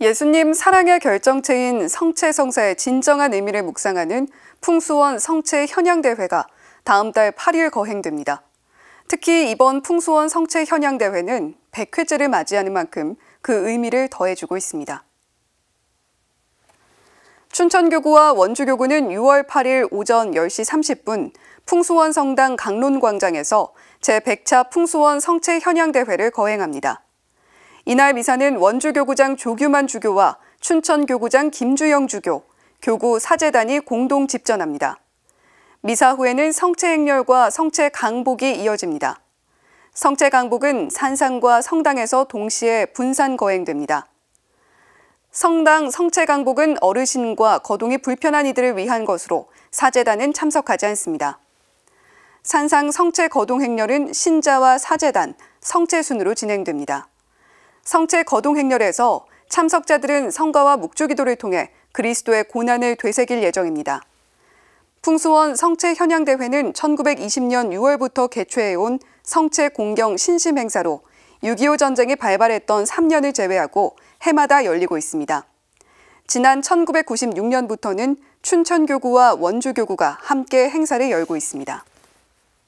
예수님 사랑의 결정체인 성체성사의 진정한 의미를 묵상하는 풍수원 성체 현양대회가 다음 달 8일 거행됩니다. 특히 이번 풍수원 성체 현양대회는 100회째를 맞이하는 만큼 그 의미를 더해주고 있습니다. 춘천교구와 원주교구는 6월 8일 오전 10시 30분 풍수원 성당 강론광장에서 제100차 풍수원 성체 현양대회를 거행합니다. 이날 미사는 원주교구장 조규만 주교와 춘천교구장 김주영 주교, 교구 사재단이 공동 집전합니다. 미사 후에는 성체 행렬과 성체 강복이 이어집니다. 성체 강복은 산상과 성당에서 동시에 분산 거행됩니다. 성당 성체 강복은 어르신과 거동이 불편한 이들을 위한 것으로 사재단은 참석하지 않습니다. 산상 성체 거동 행렬은 신자와 사재단, 성체 순으로 진행됩니다. 성체 거동 행렬에서 참석자들은 성가와 묵주기도를 통해 그리스도의 고난을 되새길 예정입니다. 풍수원 성체 현양대회는 1920년 6월부터 개최해온 성체 공경 신심 행사로 6.25 전쟁이 발발했던 3년을 제외하고 해마다 열리고 있습니다. 지난 1996년부터는 춘천교구와 원주교구가 함께 행사를 열고 있습니다.